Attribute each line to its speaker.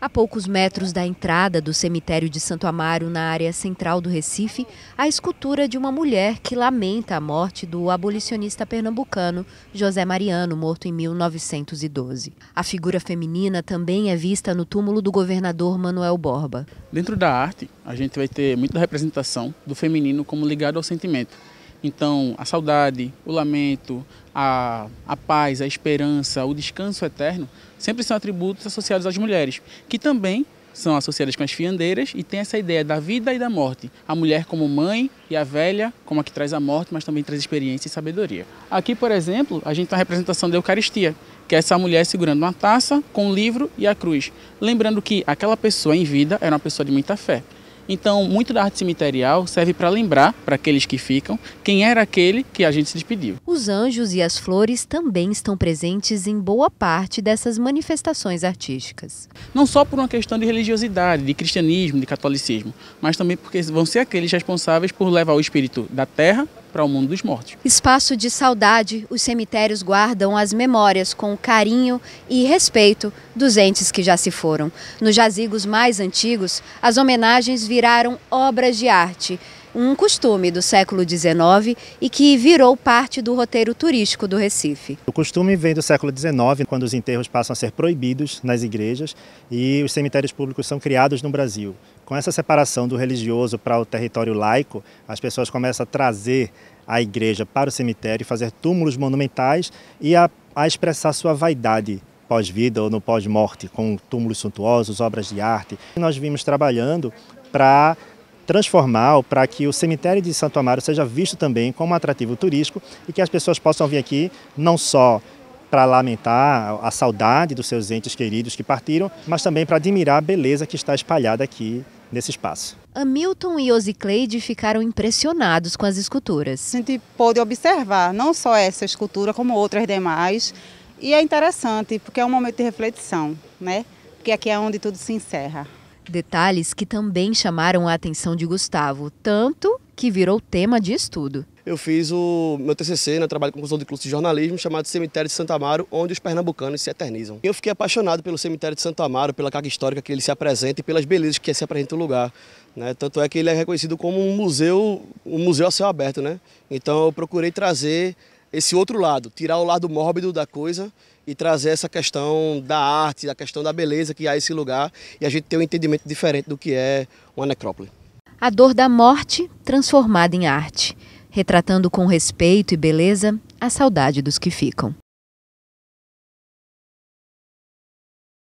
Speaker 1: A poucos metros da entrada do cemitério de Santo Amaro, na área central do Recife, a escultura de uma mulher que lamenta a morte do abolicionista pernambucano José Mariano, morto em 1912. A figura feminina também é vista no túmulo do governador Manuel Borba.
Speaker 2: Dentro da arte, a gente vai ter muita representação do feminino como ligado ao sentimento. Então, a saudade, o lamento, a, a paz, a esperança, o descanso eterno, sempre são atributos associados às mulheres, que também são associadas com as fiandeiras e tem essa ideia da vida e da morte. A mulher como mãe e a velha como a que traz a morte, mas também traz experiência e sabedoria. Aqui, por exemplo, a gente tem a representação da Eucaristia, que é essa mulher segurando uma taça com um livro e a cruz. Lembrando que aquela pessoa em vida era uma pessoa de muita fé. Então, muito da arte cemiterial serve para lembrar para aqueles que ficam quem era aquele que a gente se despediu.
Speaker 1: Os anjos e as flores também estão presentes em boa parte dessas manifestações artísticas.
Speaker 2: Não só por uma questão de religiosidade, de cristianismo, de catolicismo, mas também porque vão ser aqueles responsáveis por levar o espírito da terra para o mundo dos mortos.
Speaker 1: Espaço de saudade, os cemitérios guardam as memórias com carinho e respeito dos entes que já se foram. Nos jazigos mais antigos, as homenagens viraram obras de arte um costume do século XIX e que virou parte do roteiro turístico do Recife.
Speaker 3: O costume vem do século XIX, quando os enterros passam a ser proibidos nas igrejas e os cemitérios públicos são criados no Brasil. Com essa separação do religioso para o território laico, as pessoas começam a trazer a igreja para o cemitério, fazer túmulos monumentais e a, a expressar sua vaidade pós-vida ou no pós-morte, com túmulos suntuosos, obras de arte. Nós vimos trabalhando para transformar para que o cemitério de Santo Amaro seja visto também como um atrativo turístico e que as pessoas possam vir aqui não só para lamentar a saudade dos seus entes queridos que partiram, mas também para admirar a beleza que está espalhada aqui nesse espaço.
Speaker 1: Hamilton e Osicleide ficaram impressionados com as esculturas. A gente pôde observar não só essa escultura, como outras demais. E é interessante, porque é um momento de reflexão, né? Porque aqui é onde tudo se encerra. Detalhes que também chamaram a atenção de Gustavo, tanto que virou tema de estudo.
Speaker 4: Eu fiz o meu TCC, né, trabalho com conclusão de curso de jornalismo, chamado Cemitério de Santo Amaro, onde os pernambucanos se eternizam. Eu fiquei apaixonado pelo Cemitério de Santo Amaro, pela carga histórica que ele se apresenta e pelas belezas que se apresenta o lugar. Né? Tanto é que ele é reconhecido como um museu, um museu a céu aberto. Né? Então eu procurei trazer esse outro lado, tirar o lado mórbido da coisa e trazer essa questão da arte, da questão da beleza que há esse lugar e a gente ter um entendimento diferente do que é uma necrópole.
Speaker 1: A dor da morte transformada em arte, retratando com respeito e beleza a saudade dos que ficam.